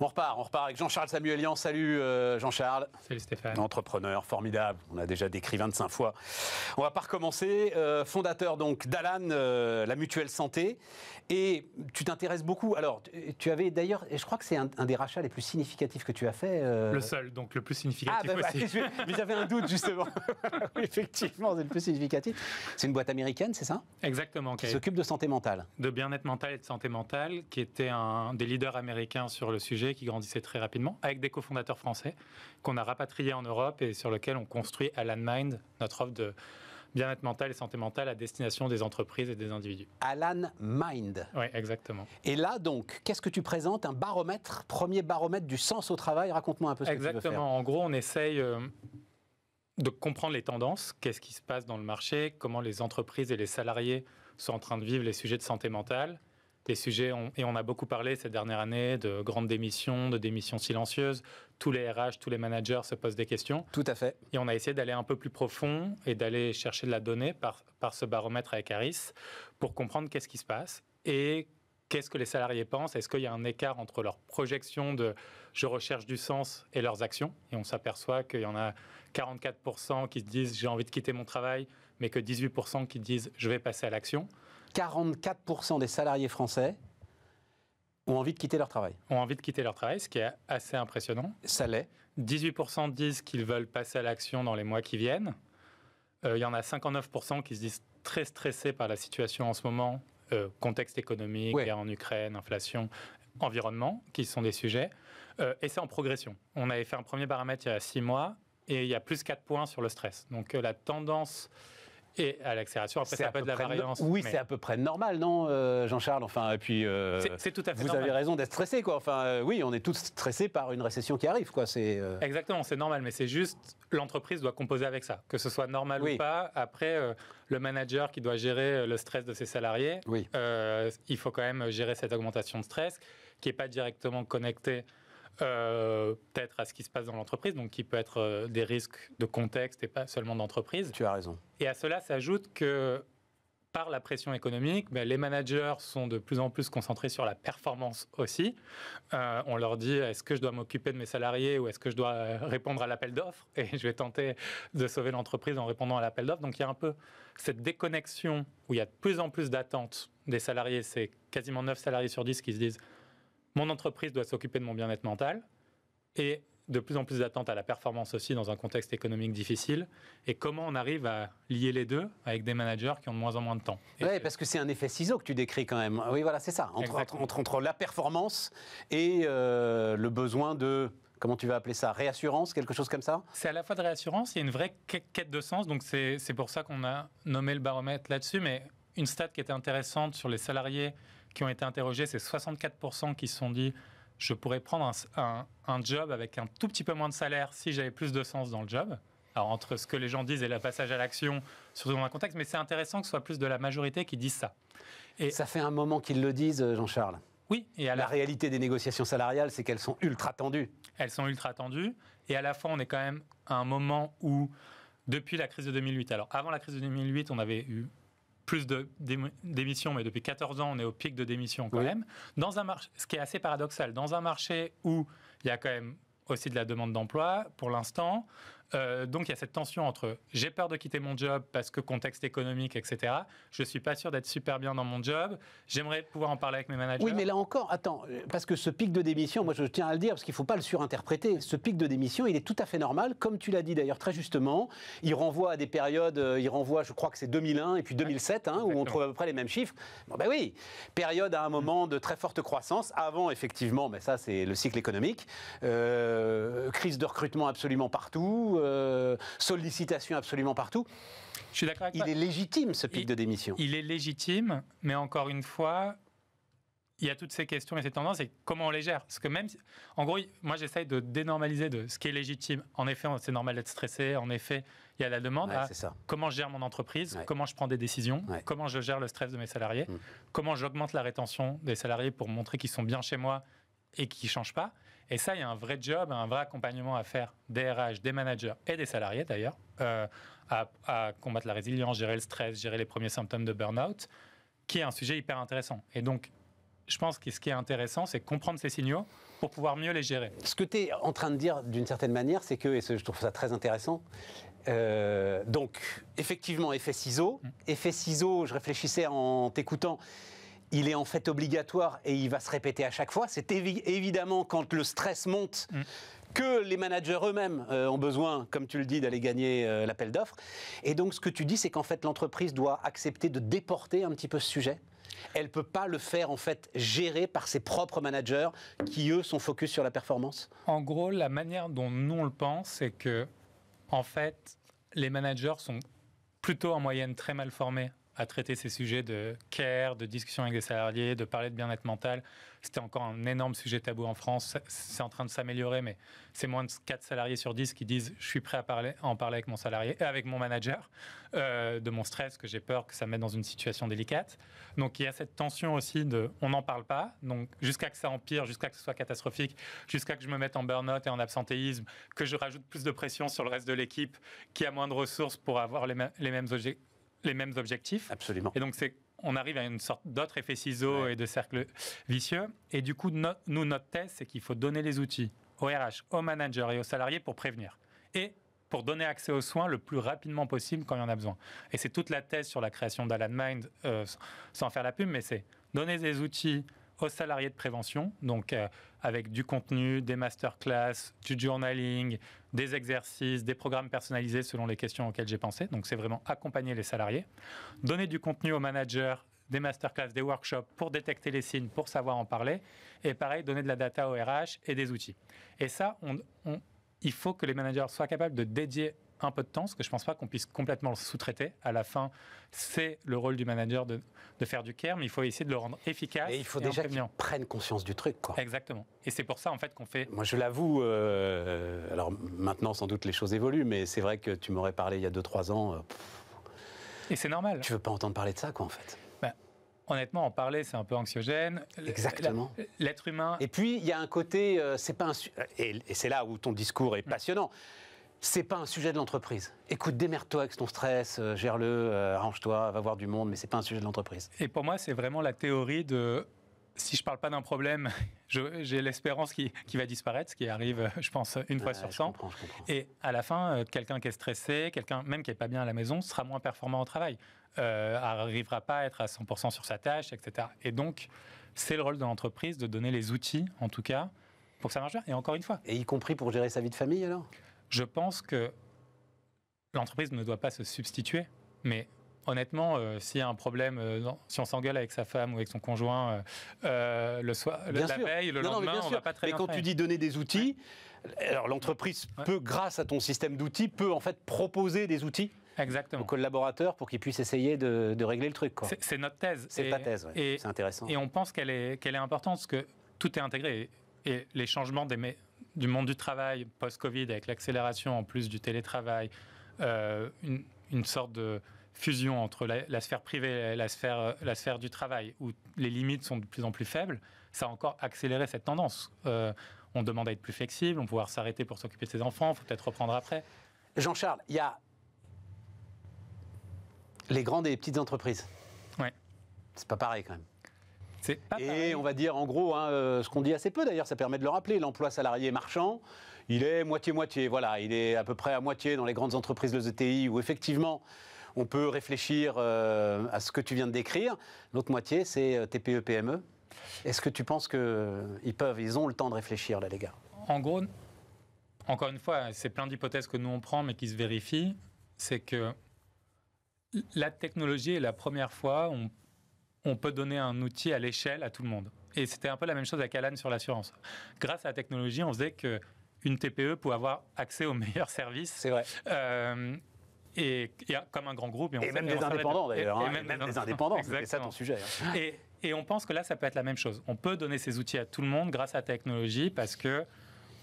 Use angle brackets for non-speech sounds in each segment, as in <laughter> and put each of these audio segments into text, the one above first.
On repart, on repart avec Jean-Charles Samuelian. Salut euh, Jean-Charles. Salut Stéphane. Entrepreneur formidable, on a déjà décrit 25 fois. On va pas recommencer. Euh, fondateur donc d'Alan, euh, la mutuelle santé. Et tu t'intéresses beaucoup. Alors, tu, avais d'ailleurs, et je crois que c'est un, des rachats les plus significatifs que tu as fait. Le seul, donc le plus significatif ah, ben <laughs> mais j'avais un doute justement. <laughs> effectivement, c'est le plus significatif. C'est une boîte américaine, c'est ça Exactement. Qui s'occupe de santé mentale. De bien-être mental et de santé mentale, qui était un des leaders américains sur le sujet qui grandissait très rapidement, avec des cofondateurs français qu'on a rapatriés en Europe et sur lequel on construit Alan Mind, notre offre de bien-être mental et santé mentale à destination des entreprises et des individus. Alan Mind. Oui, exactement. Et là, donc, qu'est-ce que tu présentes Un baromètre, premier baromètre du sens au travail. Raconte-moi un peu ce que tu veux Exactement. En gros, on essaye... Euh, de comprendre les tendances, qu'est-ce qui se passe dans le marché, comment les entreprises et les salariés sont en train de vivre les sujets de santé mentale, des sujets, et on a beaucoup parlé cette dernière année de grandes démissions, de démissions silencieuses. Tous les RH, tous les managers se posent des questions. Tout à fait. Et on a essayé d'aller un peu plus profond et d'aller chercher de la donnée par, par ce baromètre avec Harris pour comprendre qu'est-ce qui se passe et qu'est-ce que les salariés pensent Est-ce qu'il y a un écart entre leur projection de je recherche du sens et leurs actions Et on s'aperçoit qu'il y en a 44% qui se disent j'ai envie de quitter mon travail, mais que 18% qui disent je vais passer à l'action. 44% des salariés français ont envie de quitter leur travail. Ont envie de quitter leur travail, ce qui est assez impressionnant. Ça l'est. 18% disent qu'ils veulent passer à l'action dans les mois qui viennent. Euh, il y en a 59% qui se disent très stressés par la situation en ce moment, euh, contexte économique, guerre en Ukraine, inflation, environnement, qui sont des sujets. Euh, et c'est en progression. On avait fait un premier baromètre il y a 6 mois, et il y a plus 4 points sur le stress. Donc la tendance et à l'accélération, après, c'est de la variance. Oui, c'est à peu près normal, non, euh, Jean-Charles Enfin, et puis. Euh, c'est tout à fait Vous avez raison d'être stressé, quoi. Enfin, euh, oui, on est tous stressés par une récession qui arrive, quoi. C'est. Exactement, c'est normal, mais c'est juste l'entreprise doit composer avec ça. Que ce soit normal ou pas, après, le manager qui doit gérer le stress de ses salariés, il faut quand même gérer cette augmentation de stress qui n'est pas directement connectée euh, peut-être à ce qui se passe dans l'entreprise, donc qui peut être euh, des risques de contexte et pas seulement d'entreprise. Tu as raison. Et à cela s'ajoute que par la pression économique, ben, les managers sont de plus en plus concentrés sur la performance aussi. Euh, on leur dit est-ce que je dois m'occuper de mes salariés ou est-ce que je dois répondre à l'appel d'offres Et je vais tenter de sauver l'entreprise en répondant à l'appel d'offres. Donc il y a un peu cette déconnexion où il y a de plus en plus d'attentes des salariés. C'est quasiment 9 salariés sur 10 qui se disent mon entreprise doit s'occuper de mon bien-être mental et de plus en plus d'attentes à la performance aussi dans un contexte économique difficile. Et comment on arrive à lier les deux avec des managers qui ont de moins en moins de temps Oui, parce que c'est un effet ciseau que tu décris quand même. Oui, voilà, c'est ça. Entre, entre, la performance et euh, le besoin de comment tu vas appeler ça Réassurance, quelque chose comme ça C'est à la fois de réassurance, il y a une vraie quête de sens, donc c'est pour ça qu'on a nommé le baromètre là-dessus, mais une stat qui était intéressante sur les salariés qui ont été interrogés, c'est 64% qui se sont dit je pourrais prendre un, job avec un tout petit peu moins de salaire si j'avais plus de sens dans le job. Alors, entre ce que les gens disent et le passage à l'action, surtout dans un contexte, mais c'est intéressant que ce soit plus de la majorité qui disent ça. Et ça fait un moment qu'ils le disent, euh, Jean-Charles. Oui, et à la... la... réalité des négociations salariales, c'est qu'elles sont ultra tendues. Elles sont ultra tendues, et à la fois, on est quand même à un moment où, depuis la crise de 2008, alors avant la crise de 2008, on avait eu plus de démissions, mais depuis 14 ans, on est au pic de démissions quand même. Dans un marché, ce qui est assez paradoxal, dans un marché où il y a quand même aussi de la demande d'emploi pour l'instant, euh, donc il y a cette tension entre j'ai peur de quitter mon job parce que contexte économique, etc. Je suis pas sûr d'être super bien dans mon job. J'aimerais pouvoir en parler avec mes managers. Oui, mais là encore, attends, parce que ce pic de démission, moi je tiens à le dire parce qu'il faut pas le surinterpréter. Ce pic de démission, il est tout à fait normal, comme tu l'as dit d'ailleurs très justement. Il renvoie à des périodes, euh, il renvoie, je crois que c'est 2001 et puis 2007, hein, où on trouve à peu près les mêmes chiffres. Bon ben oui, période à un moment de très forte croissance. Avant effectivement, mais ben ça c'est le cycle économique, euh, crise de recrutement absolument partout. Euh, sollicitations absolument partout. Je suis d'accord avec Il est légitime ce pic de démission. Il est légitime, mais encore une fois, il y a toutes ces questions et ces tendances et comment on les gère. Parce que même, en gros, moi j'essaye de dénormaliser de ce qui est légitime. En effet, c'est normal d'être stressé. En effet, il y a la demande à comment je gère mon entreprise, comment je prends des décisions, comment je gère le stress de mes salariés, mm. comment j'augmente la rétention des salariés pour montrer qu'ils sont bien chez moi et qu'ils ne changent pas. Et ça, il y a un vrai job, un vrai accompagnement à faire des RH, des managers et des salariés d'ailleurs, euh, à, combattre la résilience, gérer le stress, gérer les premiers symptômes de burn-out, qui est un sujet hyper intéressant. Et donc, je pense que ce qui est intéressant, c'est comprendre ces signaux pour pouvoir mieux les gérer. Ce que tu es en train de dire d'une certaine manière, c'est que, et je trouve ça très intéressant, euh, donc, effectivement, effet ciseau. Mm. Effet ciseau, je réfléchissais en t'écoutant, il est en fait obligatoire et il va se répéter à chaque fois. C'est évidemment quand le stress monte. Mm. que les managers eux-mêmes euh, ont besoin, comme tu le dis, d'aller gagner euh, l'appel d'offres. Et donc, ce que tu dis, c'est qu'en fait, l'entreprise doit accepter de déporter un petit peu ce sujet. Elle ne peut pas le faire, en fait, gérer par ses propres managers qui, eux, sont focus sur la performance. En gros, la manière dont nous on le pense, c'est que, en fait, les managers sont plutôt en moyenne très mal formés à traiter ces sujets de care, de discussion avec des salariés, de parler de bien-être mental. C'était encore un énorme sujet tabou en France. C'est en train de s'améliorer, mais c'est moins de 4 salariés sur 10 qui disent je suis prêt à, parler, en parler avec mon salarié, avec mon manager, euh, de mon stress, que j'ai peur que ça me mette dans une situation délicate. Donc il y a cette tension aussi de on n'en parle pas, donc jusqu'à que ça empire, jusqu'à que ce soit catastrophique, jusqu'à que je me mette en burn-out et en absentéisme, que je rajoute plus de pression sur le reste de l'équipe qui a moins de ressources pour avoir les, les mêmes objectifs les mêmes objectifs. Absolument. Et donc, c'est on arrive à une sorte d'autre effet ciseau et de cercle vicieux. Et du coup, nous, notre thèse, c'est qu'il faut donner les outils aux RH, aux managers et aux salariés pour prévenir. Et pour donner accès aux soins le plus rapidement possible quand il y en a besoin. Et c'est toute la thèse sur la création d'Alan Mind, euh, sans faire la pub, mais c'est donner des outils aux salariés de prévention, donc euh, avec du contenu, des masterclass, du journaling, des exercices, des programmes personnalisés selon les questions auxquelles j'ai pensé. Donc c'est vraiment accompagner les salariés. Donner du contenu aux managers des masterclass, des workshops pour détecter les signes, pour savoir en parler. Et pareil, donner de la data au RH et des outils. Et ça, il faut que les managers soient capables de dédier un peu de temps, parce que je ne pense pas qu'on puisse complètement le sous-traiter. À la fin, c'est le rôle du manager de, faire du care, mais il faut essayer de le rendre efficace. Et il faut déjà qu'ils prennent conscience du truc. Quoi. Exactement. Et c'est pour ça, en fait, qu'on fait. Moi, je l'avoue, euh, alors maintenant, sans doute, les choses évoluent, mais c'est vrai que tu m'aurais parlé il y a 2-3 ans. Euh, et c'est normal. Tu veux pas entendre parler de ça, quoi, en fait bah, honnêtement, en parler, c'est un peu anxiogène. Exactement. L'être humain. Et puis, il y a un côté, euh, c'est pas et, c'est là où ton discours est mm. passionnant c'est pas un sujet de l'entreprise. Écoute, démerde-toi avec ton stress, euh, gère-le, euh, arrange-toi, va voir du monde, mais c'est pas un sujet de l'entreprise. Et pour moi, c'est vraiment la théorie de si je parle pas d'un problème, <laughs> j'ai l'espérance qui, va disparaître, ce qui arrive, je pense, une fois sur 100. Et à la fin, euh, quelqu'un qui est stressé, quelqu'un même qui est pas bien à la maison, sera moins performant au travail, euh, arrivera pas à être à 100% sur sa tâche, etc. Et donc, c'est le rôle de l'entreprise de donner les outils, en tout cas, pour que ça marche bien. Et encore une fois. Et y compris pour gérer sa vie de famille, alors je pense que l'entreprise ne doit pas se substituer, mais honnêtement, euh, s'il y a un problème, euh, si on s'engueule avec sa femme ou avec son conjoint euh, le soir, le lendemain, non, on va pas très Mais quand tu dis donner des outils, alors l'entreprise peut, grâce à ton système d'outils, peut en fait proposer des outils aux collaborateurs pour qu'ils puissent essayer de, régler le truc. C'est notre thèse. C'est ta thèse, c'est intéressant. Et on pense qu'elle est, qu'elle est importante parce que tout est intégré et, et les changements des, du monde du travail post-Covid, avec l'accélération en plus du télétravail, euh, une, sorte de fusion entre la, sphère privée et la sphère, euh, la sphère du travail, où les limites sont de plus en plus faibles, ça a encore accéléré cette tendance. Euh, on demande à être plus flexible, on peut pouvoir s'arrêter pour s'occuper de ses enfants, il faut peut-être reprendre après. Jean-Charles, il y a les grandes et les petites entreprises. Oui. C'est pas pareil quand même et on va dire, en gros, hein, euh, ce qu'on dit assez peu d'ailleurs, ça permet de le rappeler, l'emploi salarié marchand, il est moitié-moitié. Voilà, il est à peu près à moitié dans les grandes entreprises, de ETI, où effectivement, on peut réfléchir euh, à ce que tu viens de décrire. L'autre moitié, c'est euh, TPE-PME. E. Est-ce que tu penses qu'ils peuvent, ils ont le temps de réfléchir, là, les gars En gros, encore une fois, c'est plein d'hypothèses que nous on prend, mais qui se vérifient. C'est que la technologie est la première fois on peut donner un outil à l'échelle à tout le monde. Et c'était un peu la même chose avec Alan sur l'assurance. Grâce à la technologie, on faisait que une TPE pouvait avoir accès aux <laughs> meilleurs services. C'est vrai. Euh, et, comme un grand groupe. Et, même des indépendants d'ailleurs. Hein. Et, même, des indépendants, c'est ça ton sujet. Hein. Et, on pense que là, ça peut être la même chose. On peut donner ces outils à tout le monde grâce à la technologie parce que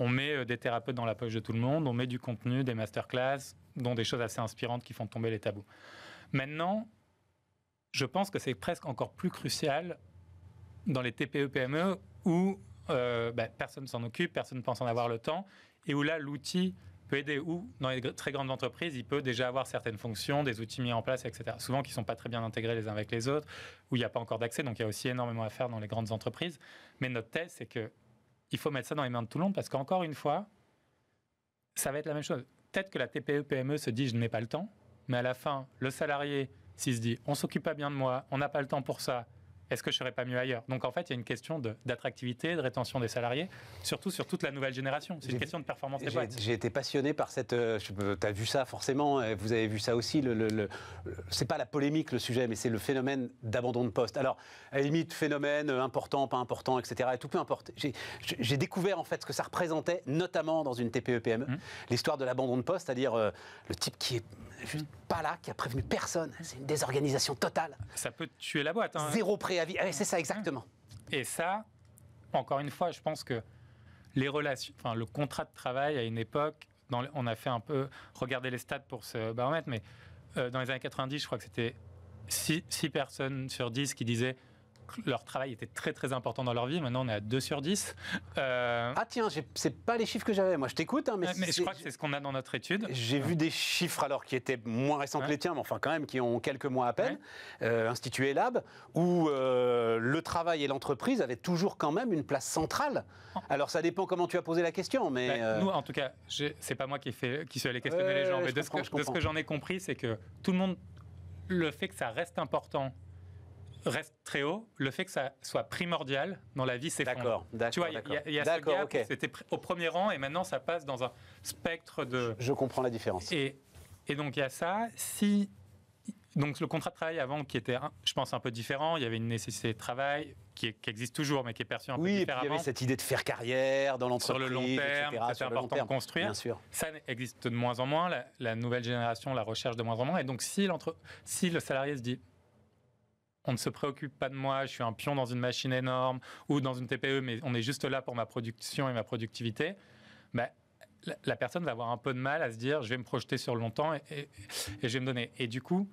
on met euh, des thérapeutes dans la poche de tout le monde, on met du contenu, des masterclass, dont des choses assez inspirantes qui font tomber les tabous. Maintenant, je pense que c'est presque encore plus crucial dans les TPE-PME e où euh, ne ben, personne s'en occupe, personne ne pense en avoir le temps, et où là, l'outil peut aider, ou dans les très grandes entreprises, il peut déjà avoir certaines fonctions, des outils mis en place, etc. Souvent qui ne sont pas très bien intégrés les uns avec les autres, où il n'y a pas encore d'accès, donc il y a aussi énormément à faire dans les grandes entreprises. Mais notre thèse, c'est que il faut mettre ça dans les mains de tout le monde, parce qu'encore une fois, ça va être la même chose. Peut-être que la TPE-PME e se dit, je ne mets pas le temps, mais à la fin, le salarié s'il se dit on s'occupe pas bien de moi, on n'a pas le temps pour ça, est-ce que je serais pas mieux ailleurs Donc en fait, il y a une question d'attractivité, de, rétention des salariés, surtout sur toute la nouvelle génération. C'est une question de performance des J'ai été passionné par cette. Euh, tu as vu ça forcément, euh, vous avez vu ça aussi. Le, le, c'est pas la polémique le sujet, mais c'est le phénomène d'abandon de poste. Alors, à la limite, phénomène euh, important, pas important, etc. Et tout peu importe. J'ai découvert en fait ce que ça représentait, notamment dans une TPE-PME, e, hum. l'histoire de l'abandon de poste, c'est-à-dire le type qui est juste hum. pas là, qui a prévenu personne. C'est une désorganisation totale. Ça peut tuer la boîte. Hein. Zéro pré eh, c'est ça, mhm. exactement. Et ça, encore une fois, je pense que les relations, enfin, le contrat de travail à une époque, dans, on a fait un peu regarder les stats pour ce baromètre, mais euh, dans les années 90, je crois que c'était 6 personnes sur 10 qui disaient leur travail était très très important dans leur vie. Maintenant, on est à 2 sur 10. Euh, ah tiens, c'est pas les chiffres que j'avais. Moi, je t'écoute. Hein, mais, je crois que c'est ce qu'on a dans notre étude. J'ai vu des chiffres alors qui étaient moins récents que les tiens, mais enfin quand même qui ont quelques mois à peine, euh, institué Lab, où euh, le travail et l'entreprise avaient toujours quand même une place centrale. Oh. Alors ça dépend comment tu as posé la question, mais bah, euh, nous, en tout cas, c'est pas moi qui, fait, qui suis allé questionner les gens, mais de ce que j'en ai compris, c'est que tout le monde, le fait que ça reste important reste très haut, le fait que ça soit primordial dans la vie, c'est D'accord, d'accord. Tu vois, il y, a, ce c'était au premier rang et maintenant ça passe dans un spectre de. Je, comprends la différence. Et, et donc il y a ça. Si donc le contrat de travail avant qui était, je pense, un peu différent, il y avait une nécessité de travail qui, existe toujours, mais qui est perçue un oui, peu différemment. Oui, il y avait cette idée de faire carrière dans l'entreprise, sur le long terme, c'est important de construire. Bien sûr. Ça existe de moins en moins. La, nouvelle génération la recherche de moins en moins. Et donc si, si le salarié se dit on ne se préoccupe pas de moi, je suis un pion dans une machine énorme ou dans une TPE, mais on est juste là pour ma production et ma productivité, bah, la, personne va avoir un peu de mal à se dire je vais me projeter sur longtemps et, je vais me donner. Et du coup,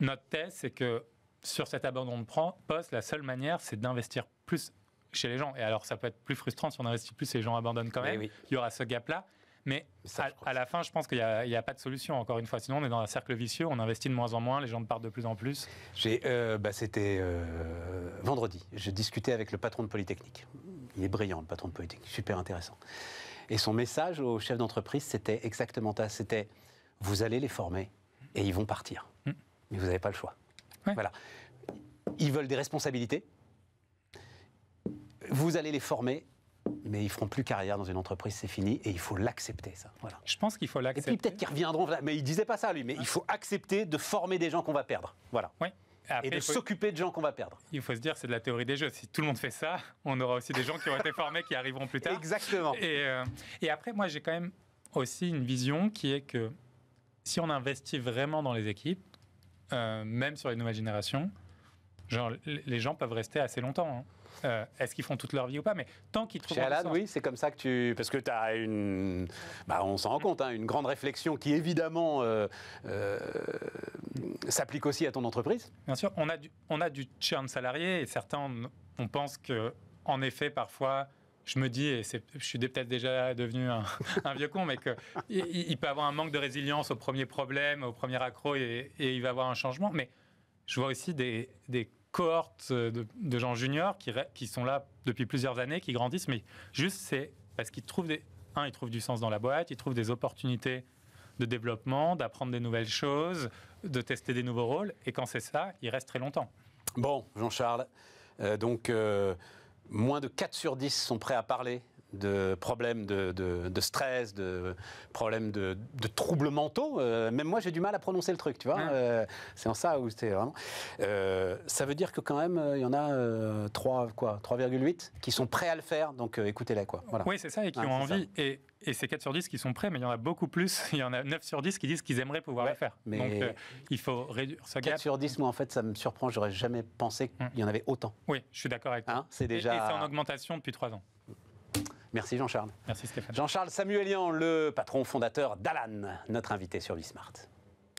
notre thèse, c'est que sur cet abandon de poste, la seule manière, c'est d'investir plus chez les gens. Et alors, ça peut être plus frustrant si on investit plus et les gens abandonnent quand même. Il y aura ce gap-là. Mais à, la fin, je pense qu'il n'y a, pas de solution, encore une fois. Sinon, on est dans un cercle vicieux, on investit de moins en moins, les gens partent de plus en plus. Euh, bah, c'était euh, vendredi. Je discutais avec le patron de Polytechnique. Il est brillant, le patron de Polytechnique, super intéressant. Et son message au chef d'entreprise, c'était exactement ça. C'était, vous allez les former et ils vont partir. Mm. Mais vous n'avez pas le choix. Voilà. Ils veulent des responsabilités. Vous allez les former mais ils feront plus carrière dans une entreprise, c'est fini, et il faut l'accepter, ça. Voilà. Je pense qu'il faut l'accepter. Et puis peut-être qu'ils reviendront, mais il disait pas ça, lui, mais il ah. faut accepter de former des gens qu'on va perdre. Voilà. Oui. et de s'occuper de gens qu'on va perdre. Il faut se dire, c'est de la théorie des jeux. Si tout le monde fait ça, on aura aussi des gens qui ont été formés qui arriveront plus tard. Exactement. Et, euh, après, moi, j'ai quand même aussi une vision qui est que si on investit vraiment dans les équipes, euh, même sur les nouvelles générations, genre, les gens peuvent rester assez longtemps. Hein. Euh, est-ce qu'ils font toute leur vie ou pas Mais tant qu'ils trouvent. Chez Alan, oui, c'est comme ça que tu. Parce que tu as une. Bah, on s'en rend compte, hein, une grande réflexion qui, évidemment, euh, euh, s'applique aussi à ton entreprise. Bien sûr, on a du, on a du churn salarié et certains, on pense que, en effet, parfois je me dis, et je suis peut-être déjà devenu un, <laughs> vieux con, mais qu'il il peut avoir un manque de résilience au premier problème, au premier accro, et, et, il va avoir un changement. Mais je vois aussi des, des cohorte euh, de, gens juniors qui, sont là depuis plusieurs années, qui grandissent, mais juste c'est parce qu'ils trouvent des... ils trouvent du sens dans la boîte, ils trouvent des opportunités de développement, d'apprendre des nouvelles choses, de tester des nouveaux rôles, et quand c'est ça, ils restent très longtemps. Bon, Jean-Charles, euh, donc euh, moins de 4 sur 10 sont prêts à parler de problèmes de, de, stress, de problèmes de, troubles mentaux. Euh, même moi, j'ai du mal à prononcer le truc, tu vois. Ah. Euh, c'est en ça où c'était vraiment. Euh, ça veut dire que quand même, il y en a 3, quoi, 3,8 qui sont prêts à le faire. Donc écoutez-les, quoi. Oui, c'est ça, et qui ah, ont envie. Et, c'est 4 sur 10 qui sont prêts, mais il y en a beaucoup plus. <laughs> Il y en a 9 sur 10 qui disent qu'ils aimeraient pouvoir le faire. Mais Donc il faut réduire ce 4 4 sur 10, moi en fait, ça me surprend. J'aurais jamais pensé qu'il hum. y en avait autant. Oui, je suis d'accord avec toi. Hein, c'est déjà. et c'est en augmentation depuis 3 ans. Merci Jean-Charles. Merci Stéphane. Jean-Charles Samuelian, le patron fondateur d'Alan, notre invité sur Bismart.